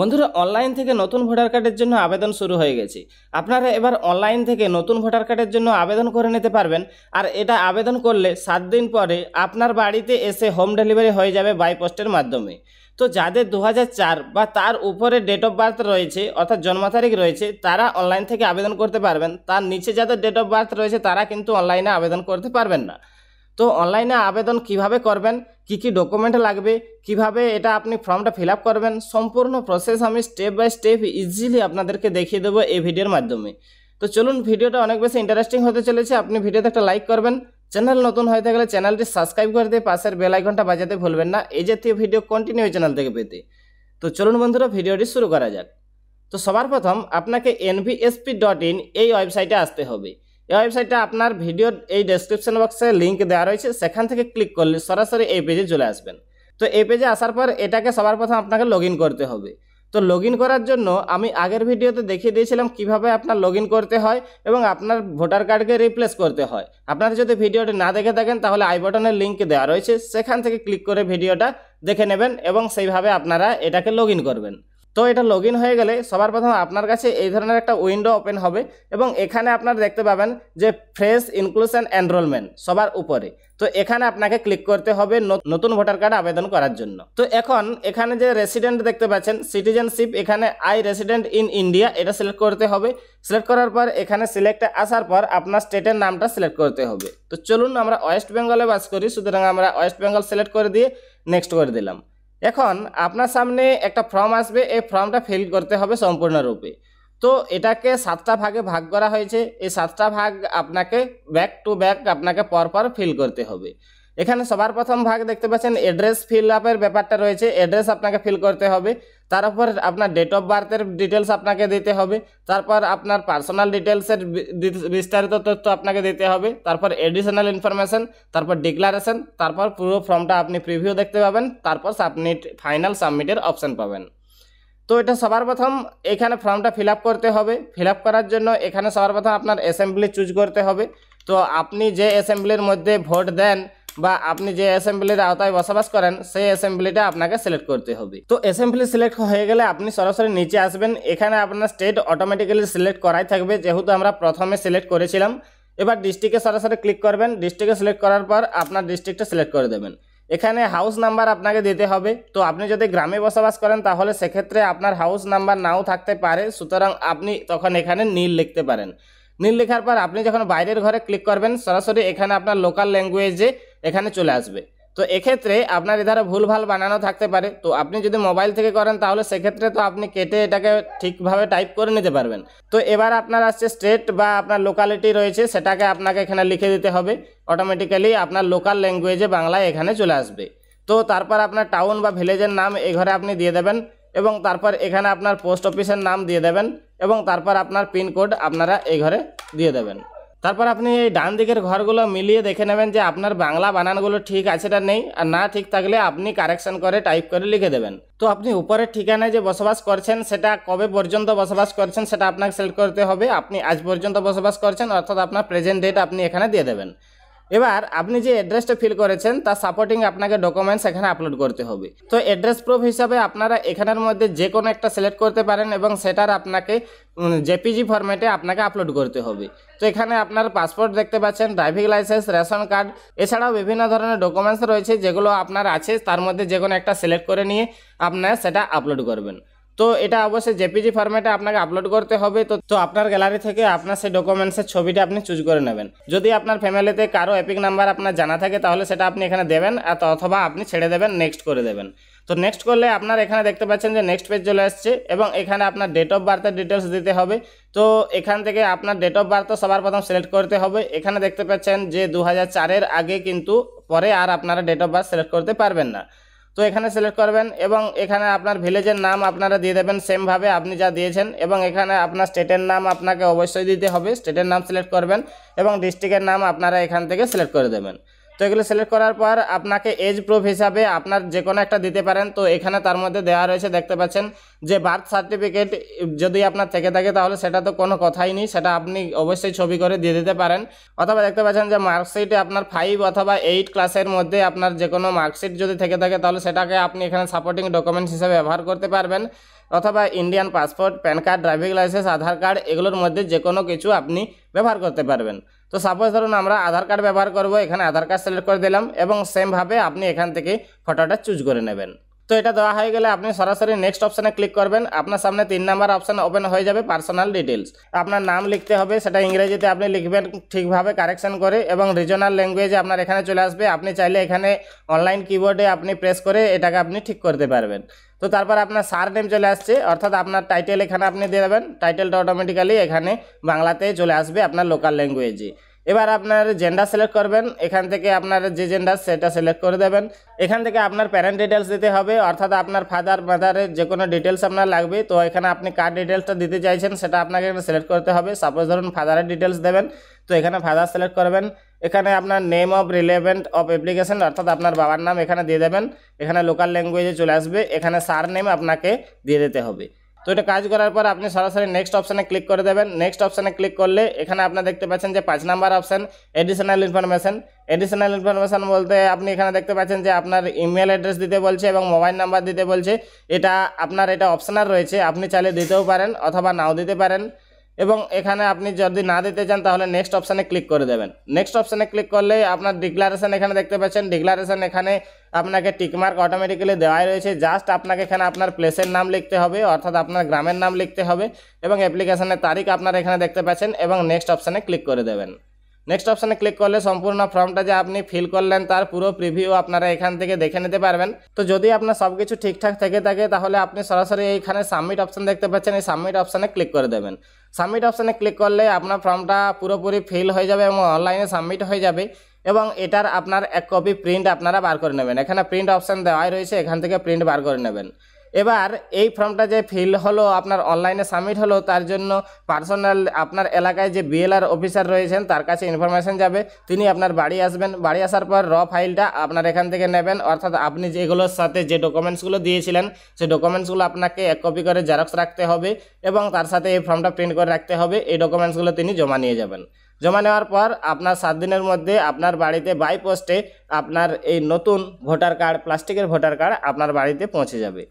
বন্ধুরা অনলাইন থেকে নতুন ভোটার কার্ডের জন্য আবেদন শুরু হয়ে গেছে আপনারা এবার অনলাইন থেকে নতুন ভোটার কার্ডের জন্য আবেদন করে নিতে পারবেন আর এটা আবেদন করলে সাত দিন পরে আপনার বাড়িতে এসে হোম ডেলিভারি হয়ে যাবে বাই পোস্টের মাধ্যমে তো যাদের দু বা তার উপরে ডেট অফ বার্থ রয়েছে অর্থাৎ জন্ম তারিখ রয়েছে তারা অনলাইন থেকে আবেদন করতে পারবেন তার নিচে যাদের ডেট অফ বার্থ রয়েছে তারা কিন্তু অনলাইনে আবেদন করতে পারবেন না তো অনলাইনে আবেদন কিভাবে করবেন কি কি ডকুমেন্ট লাগবে কিভাবে এটা আপনি ফর্মটা ফিল করবেন সম্পূর্ণ প্রসেস আমি স্টেপ বাই স্টেপ ইজিলি আপনাদেরকে দেখিয়ে দেবো এই ভিডিওর মাধ্যমে তো চলুন ভিডিওটা অনেক বেশি ইন্টারেস্টিং হতে চলেছে আপনি ভিডিওতে একটা লাইক করবেন চ্যানেল নতুন হয়ে থাকলে চ্যানেলটি সাবস্ক্রাইব করে দিয়ে পাশের বেলাইকনটা বাজাতে ভুলবেন না এই জাতীয় ভিডিও কন্টিনিউ চ্যানেল থেকে পেতে তো চলুন বন্ধুরা ভিডিওটি শুরু করা যাক তো সবার প্রথম আপনাকে এনভিএসপি ডট ইন এই ওয়েবসাইটে আসতে হবে এই ওয়েবসাইটটা আপনার ভিডিওর এই ডেসক্রিপশন বক্সে লিঙ্ক দেওয়া রয়েছে সেখান থেকে ক্লিক করলে সরাসরি এই পেজে চলে আসবেন তো এই পেজে আসার পর এটাকে সবার প্রথম আপনাকে লগ করতে হবে তো লগ করার জন্য আমি আগের ভিডিওতে দেখিয়ে দিয়েছিলাম কিভাবে আপনার লগ করতে হয় এবং আপনার ভোটার কার্ডকে রিপ্লেস করতে হয় আপনারা যদি ভিডিওটি না দেখে থাকেন তাহলে আই বটনের লিঙ্ক দেওয়া রয়েছে সেখান থেকে ক্লিক করে ভিডিওটা দেখে নেবেন এবং সেইভাবে আপনারা এটাকে লগ করবেন তো এটা লগ হয়ে গেলে সবার প্রথম আপনার কাছে এই ধরনের একটা উইন্ডো ওপেন হবে এবং এখানে আপনার দেখতে পাবেন যে ফ্রেশ ইনক্লুশন এনরোলমেন্ট সবার উপরে তো এখানে আপনাকে ক্লিক করতে হবে নতুন ভোটার কার্ড আবেদন করার জন্য তো এখন এখানে যে রেসিডেন্ট দেখতে পাচ্ছেন সিটিজেনশিপ এখানে আই রেসিডেন্ট ইন ইন্ডিয়া এটা সিলেক্ট করতে হবে সিলেক্ট করার পর এখানে সিলেক্টে আসার পর আপনার স্টেটের নামটা সিলেক্ট করতে হবে তো চলুন আমরা ওয়েস্ট বেঙ্গলে বাস করি সুতরাং আমরা ওয়েস্ট বেঙ্গল সিলেক্ট করে দিয়ে নেক্সট করে দিলাম এখন আপনার সামনে একটা ফর্ম আসবে এই ফর্মটা ফিল করতে হবে সম্পূর্ণরূপে তো এটাকে সাতটা ভাগে ভাগ করা হয়েছে এই সাতটা ভাগ আপনাকে ব্যাক টু ব্যাক আপনাকে পরপর ফিল করতে হবে এখানে সবার প্রথম ভাগ দেখতে পাচ্ছেন অ্যাড্রেস ফিল আপের ব্যাপারটা রয়েছে অ্যাড্রেস আপনাকে ফিল করতে হবে তার আপনার ডেট অফ বার্থের ডিটেলস আপনাকে দিতে হবে তারপর আপনার পার্সোনাল ডিটেলসের বিস্তারিত তথ্য আপনাকে দিতে হবে তারপর এডিশনাল ইনফরমেশান তারপর ডিক্লারেশন তারপর পুরো ফর্মটা আপনি প্রিভিউ দেখতে পাবেন তারপর সাবমিট ফাইনাল সাবমিটের অপশান পাবেন তো এটা সবার প্রথম এখানে ফর্মটা ফিল করতে হবে ফিল করার জন্য এখানে সবার প্রথম আপনার অ্যাসেম্বলি চুজ করতে হবে তো আপনি যে অ্যাসেম্বলির মধ্যে ভোট দেন বা আপনি যে অ্যাসেম্বলির আওতায় বসবাস করেন সেই অ্যাসেম্বলিটা আপনাকে সিলেক্ট করতে হবে তো অ্যাসেম্বলি সিলেক্ট হয়ে গেলে আপনি সরাসরি নিচে আসবেন এখানে আপনার স্টেট অটোমেটিক্যালি সিলেক্ট করাই থাকবে যেহেতু আমরা প্রথমে সিলেক্ট করেছিলাম এবার ডিস্ট্রিক্টে সরাসরি ক্লিক করবেন ডিস্ট্রিক্টে সিলেক্ট করার পর আপনার ডিস্ট্রিক্টটা সিলেক্ট করে দেবেন এখানে হাউস নাম্বার আপনাকে দিতে হবে তো আপনি যদি গ্রামে বসবাস করেন তাহলে সেক্ষেত্রে আপনার হাউস নাম্বার নাও থাকতে পারে সুতরাং আপনি তখন এখানে নীল লিখতে পারেন নীল লেখার পর আপনি যখন বাইরের ঘরে ক্লিক করবেন সরাসরি এখানে আপনার লোকাল ল্যাঙ্গুয়েজে এখানে চলে আসবে তো এক্ষেত্রে আপনার এধারে ভুলভাল বানানো থাকতে পারে তো আপনি যদি মোবাইল থেকে করেন তাহলে সেক্ষেত্রে তো আপনি কেটে এটাকে ঠিকভাবে টাইপ করে নিতে পারবেন তো এবার আপনার আসছে স্টেট বা আপনার লোকালিটি রয়েছে সেটাকে আপনাকে এখানে লিখে দিতে হবে অটোমেটিক্যালি আপনার লোকাল ল্যাঙ্গুয়েজে বাংলায় এখানে চলে আসবে তো তারপর আপনার টাউন বা ভিলেজের নাম এ ঘরে আপনি দিয়ে দেবেন এবং তারপর এখানে আপনার পোস্ট অফিসের নাম দিয়ে দেবেন এবং তারপর আপনার পিনকোড আপনারা এই ঘরে দিয়ে দেবেন তারপর আপনি এই ডান দিকের ঘরগুলো মিলিয়ে দেখে নেবেন যে আপনার বাংলা বানানগুলো ঠিক আছে না নেই আর না ঠিক থাকলে আপনি কারেকশন করে টাইপ করে লিখে দেবেন তো আপনি উপরের ঠিকানায় যে বসবাস করছেন সেটা কবে পর্যন্ত বসবাস করছেন সেটা আপনাকে সিলেক্ট করতে হবে আপনি আজ পর্যন্ত বসবাস করছেন অর্থাৎ আপনার প্রেজেন্ট ডেট আপনি এখানে দিয়ে দেবেন এবার আপনি যে অ্যাড্রেসটা ফিল করেছেন তার সাপোর্টিং আপনাকে ডকুমেন্টস এখানে আপলোড করতে হবে তো অ্যাড্রেস প্রুফ হিসাবে আপনারা এখানের মধ্যে যে কোনো একটা সিলেক্ট করতে পারেন এবং সেটার আপনাকে জেপিজি ফরম্যাটে আপনাকে আপলোড করতে হবে তো এখানে আপনার পাসপোর্ট দেখতে পাচ্ছেন ড্রাইভিং লাইসেন্স রেশন কার্ড এছাড়াও বিভিন্ন ধরনের ডকুমেন্টস রয়েছে যেগুলো আপনার আছে তার মধ্যে যে কোনো একটা সিলেক্ট করে নিয়ে আপনার সেটা আপলোড করবেন তো এটা অবশ্যই জেপিজি ফরম্যাটে আপনাকে আপলোড করতে হবে তো তো আপনার গ্যালারি থেকে আপনার সেই ডকুমেন্টসের ছবিটা আপনি চুজ করে নেবেন যদি আপনার ফ্যামিলিতে কারো এপিক নাম্বার আপনার জানা থাকে তাহলে সেটা আপনি এখানে দেবেন অথবা আপনি ছেড়ে দেবেন নেক্সট করে দেবেন তো নেক্সট করলে আপনার এখানে দেখতে পাচ্ছেন যে নেক্সট পেজ চলে আসছে এবং এখানে আপনার ডেট অফ বার্থের ডিটেলস দিতে হবে তো এখান থেকে আপনার ডেট অফ বার্থ সবার প্রথম সিলেক্ট করতে হবে এখানে দেখতে পাচ্ছেন যে দু হাজার আগে কিন্তু পরে আর আপনারা ডেট অফ বার্থ সিলেক্ট করতে পারবেন না তো এখানে সিলেক্ট করবেন এবং এখানে আপনার ভিলেজের নাম আপনারা দিয়ে দেবেন সেমভাবে আপনি যা দিয়েছেন এবং এখানে আপনার স্টেটের নাম আপনাকে অবশ্যই দিতে হবে স্টেটের নাম সিলেক্ট করবেন এবং ডিস্ট্রিক্টের নাম আপনারা এখান থেকে সিলেক্ট করে দেবেন তো এগুলো সিলেক্ট করার পর আপনাকে এজ প্রুফ হিসাবে আপনার যে কোনো একটা দিতে পারেন তো এখানে তার মধ্যে দেওয়া রয়েছে দেখতে পাচ্ছেন যে বার্থ সার্টিফিকেট যদি আপনার থেকে থাকে তাহলে সেটা তো কোনো কথাই নেই সেটা আপনি অবশ্যই ছবি করে দিয়ে দিতে পারেন অথবা দেখতে পাচ্ছেন যে মার্কশিটে আপনার ফাইভ অথবা এইট ক্লাসের মধ্যে আপনার যে কোনো মার্কশিট যদি থেকে থাকে তাহলে সেটাকে আপনি এখানে সাপোর্টিং ডকুমেন্টস হিসেবে ব্যবহার করতে পারবেন অথবা Indian passport PAN card driving licence Aadhaar card এগুলোর মধ্যে যে কোনো কিছু আপনি ব্যবহার করতে পারবেন তো সাপোজ ধরুন আমরা আধার কার্ড ব্যবহার করব এখানে আধার কার্ড সিলেক্ট করে দিলাম এবং সেমভাবে আপনি এখান থেকে ফটোটা চুজ করে নেবেন তো এটা দেওয়া হয়ে গেলে আপনি সরাসরি নেক্সট অপশানে ক্লিক করবেন আপনার সামনে তিন নাম্বার অপশান ওপেন হয়ে যাবে পার্সোনাল ডিটেলস আপনার নাম লিখতে হবে সেটা ইংরেজিতে আপনি লিখবেন ঠিকভাবে কারেকশন করে এবং রিজনাল ল্যাঙ্গুয়েজে আপনার এখানে চলে আসবে আপনি চাইলে এখানে অনলাইন কিবোর্ডে আপনি প্রেস করে এটাকে আপনি ঠিক করতে পারবেন তো তারপর আপনার সার নেম চলে আসছে অর্থাৎ আপনার টাইটেল এখানে আপনি দিয়ে দেবেন টাইটেলটা অটোমেটিক্যালি এখানে বাংলাতে চলে আসবে আপনার লোকাল ল্যাঙ্গুয়েজে এবার আপনার জেন্ডার সিলেক্ট করবেন এখান থেকে আপনার যে জেন্ডার সেটা সিলেক্ট করে দেবেন এখান থেকে আপনার প্যারেন্ট ডিটেলস দিতে হবে অর্থাৎ আপনার ফাদার মাদারের যে কোনো ডিটেলস আপনার লাগবে তো এখানে আপনি কার ডিটেলসটা দিতে চাইছেন সেটা আপনাকে এখানে সিলেক্ট করতে হবে সাপোজ ধরুন ফাদারের ডিটেলস দেবেন তো এখানে ফাদার সিলেক্ট করবেন এখানে আপনার name of relevant of application অর্থাৎ আপনার বাবার নাম এখানে দিয়ে দেবেন এখানে লোকাল ল্যাঙ্গুয়েজে চলে আসবে এখানে সার নেম আপনাকে দিয়ে দিতে হবে তো এটা কাজ করার পর আপনি সরাসরি নেক্সট অপশানে ক্লিক করে দেবেন নেক্সট অপশানে ক্লিক করলে এখানে আপনি দেখতে পাচ্ছেন যে পাঁচ number option additional information additional information বলতে আপনি এখানে দেখতে পাচ্ছেন যে আপনার ইমেল অ্যাড্রেস দিতে বলছে এবং মোবাইল নাম্বার দিতে বলছে এটা আপনার এটা অপশানার রয়েছে আপনি চাইলে দিতেও পারেন অথবা নাও দিতে পারেন এবং এখানে আপনি যদি না দিতে চান তাহলে নেক্সট অপশানে ক্লিক করে দেবেন নেক্সট অপশানে ক্লিক করলে আপনার ডিক্লারেশন এখানে দেখতে পাচ্ছেন ডিক্লারেশান এখানে আপনাকে টিকমার্ক অটোমেটিক্যালি দেওয়াই রয়েছে জাস্ট আপনাকে এখানে আপনার প্লেসের নাম লিখতে হবে অর্থাৎ আপনার গ্রামের নাম লিখতে হবে এবং অ্যাপ্লিকেশনের তারিখ আপনারা এখানে দেখতে পাচ্ছেন এবং নেক্সট অপশানে ক্লিক করে দেবেন নেক্সট অপশানে ক্লিক করলে সম্পূর্ণ ফর্মটা যে আপনি ফিল করলেন তার পুরো প্রিভিউ আপনারা এখান থেকে দেখে নিতে পারবেন তো যদি আপনার সব কিছু ঠিকঠাক থেকে থাকে তাহলে আপনি সরাসরি এইখানে সাবমিট অপশান দেখতে পাচ্ছেন এই সাবমিট অপশানে ক্লিক করে দেবেন সাবমিট অপশানে ক্লিক করলে আপনার ফর্মটা পুরোপুরি ফিল হয়ে যাবে এবং অনলাইনে সাবমিট হয়ে যাবে এবং এটার আপনার এক কপি প্রিন্ট আপনারা বার করে নেবেন এখানে প্রিন্ট অপশান দেওয়াই রয়েছে এখান থেকে প্রিন্ট বার করে নেবেন এবার এই ফর্মটা যে ফিল হলো আপনার অনলাইনে সাবমিট হলো তার জন্য পার্সোনাল আপনার এলাকায় যে বিএলআর অফিসার রয়েছেন তার কাছে ইনফরমেশান যাবে তিনি আপনার বাড়ি আসবেন বাড়ি আসার পর র ফাইলটা আপনার এখান থেকে নেবেন অর্থাৎ আপনি যেগুলোর সাথে যে ডকুমেন্টসগুলো দিয়েছিলেন সেই ডকুমেন্টসগুলো আপনাকে এক কপি করে জেরক্স রাখতে হবে এবং তার সাথে এই ফর্মটা প্রিন্ট করে রাখতে হবে এই ডকুমেন্টসগুলো তিনি জমা নিয়ে যাবেন জমা নেওয়ার পর আপনার সাত দিনের মধ্যে আপনার বাড়িতে বাইপোস্টে আপনার এই নতুন ভোটার কার্ড প্লাস্টিকের ভোটার কার্ড আপনার বাড়িতে পৌঁছে যাবে